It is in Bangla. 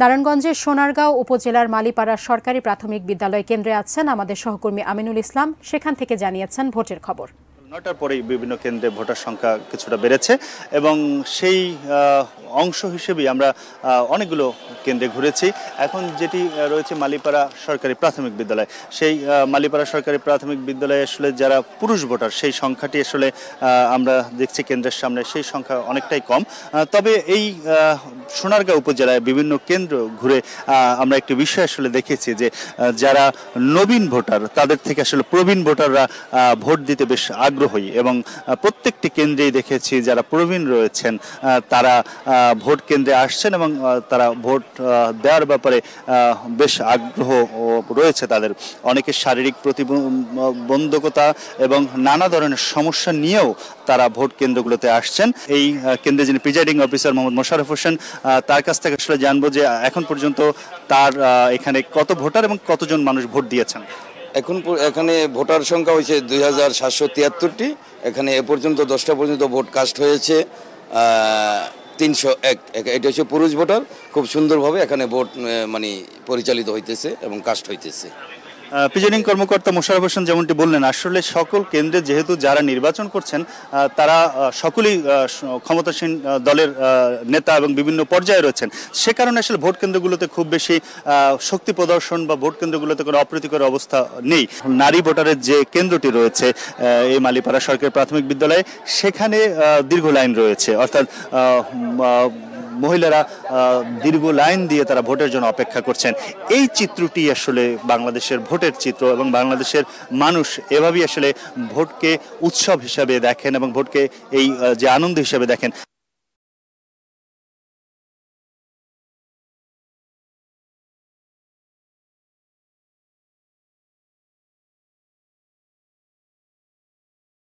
নারায়ণগঞ্জের সোনারগাঁও উপজেলার মালিপাড়া সরকারি প্রাথমিক বিদ্যালয় কেন্দ্রে আছেন আমাদের সহকর্মী আমিনুল ইসলাম সেখান থেকে জানিয়েছেন ভোটের খবর নটার পরেই বিভিন্ন কেন্দ্রে ভোটার সংখ্যা কিছুটা বেড়েছে এবং সেই অংশ হিসেবেই আমরা অনেকগুলো কেন্দ্রে ঘুরেছি এখন যেটি রয়েছে মালিপাড়া সরকারি প্রাথমিক বিদ্যালয় সেই মালিপাড়া সরকারি প্রাথমিক বিদ্যালয়ে আসলে যারা পুরুষ ভোটার সেই সংখ্যাটি আসলে আমরা দেখছি কেন্দ্রের সামনে সেই সংখ্যা অনেকটাই কম তবে এই সোনারগাঁও উপজেলায় বিভিন্ন কেন্দ্র ঘুরে আমরা একটি বিষয় আসলে দেখেছি যে যারা নবীন ভোটার তাদের থেকে আসলে প্রবীণ ভোটাররা ভোট দিতে বেশ আগ্রহী এবং প্রত্যেকটি কেন্দ্রেই দেখেছি যারা প্রবীণ রয়েছেন তারা ভোট কেন্দ্রে আসছেন এবং তারা ভোট দেওয়ার ব্যাপারে বেশ আগ্রহ রয়েছে তাদের অনেকে শারীরিক প্রতিবন্ধকতা এবং নানা ধরনের সমস্যা নিয়েও তারা ভোট কেন্দ্রগুলোতে আসছেন এই কেন্দ্রে যিনি প্রিজাইডিং অফিসার মোহাম্মদ মোশারফ হোসেন তার কাছ থেকে আসলে জানবো যে এখন পর্যন্ত তার এখানে কত ভোটার এবং কতজন মানুষ ভোট দিয়েছেন এখন এখানে ভোটার সংখ্যা হয়েছে দুই হাজার সাতশো তিয়াত্তরটি এখানে এ পর্যন্ত দশটা পর্যন্ত ভোট কাস্ট হয়েছে তিনশো এক এটা হচ্ছে পুরুষ ভোটার খুব সুন্দরভাবে এখানে ভোট মানে পরিচালিত হইতেছে এবং কাস্ট হইতেছে প্রিজাইডিং কর্মকর্তা মোশারফ হোসেন যেমনটি বললেন আসলে সকল কেন্দ্রে যেহেতু যারা নির্বাচন করছেন তারা সকলেই ক্ষমতাসীন দলের নেতা এবং বিভিন্ন পর্যায়ে রয়েছেন সে কারণে আসলে ভোট কেন্দ্রগুলোতে খুব বেশি শক্তি প্রদর্শন বা ভোট কেন্দ্রগুলোতে কোনো অপ্রীতিকর অবস্থা নেই নারী ভোটারের যে কেন্দ্রটি রয়েছে এই মালিপাড়া সরকারি প্রাথমিক বিদ্যালয়ে সেখানে দীর্ঘ লাইন রয়েছে অর্থাৎ মহিলারা দীর্ঘ লাইন দিয়ে তারা ভোটের জন্য অপেক্ষা করছেন এই চিত্রটি আসলে বাংলাদেশের ভোটের চিত্র এবং বাংলাদেশের মানুষ এভাবেই আসলে ভোটকে উৎসব হিসাবে দেখেন এবং ভোটকে এই যে আনন্দ হিসাবে দেখেন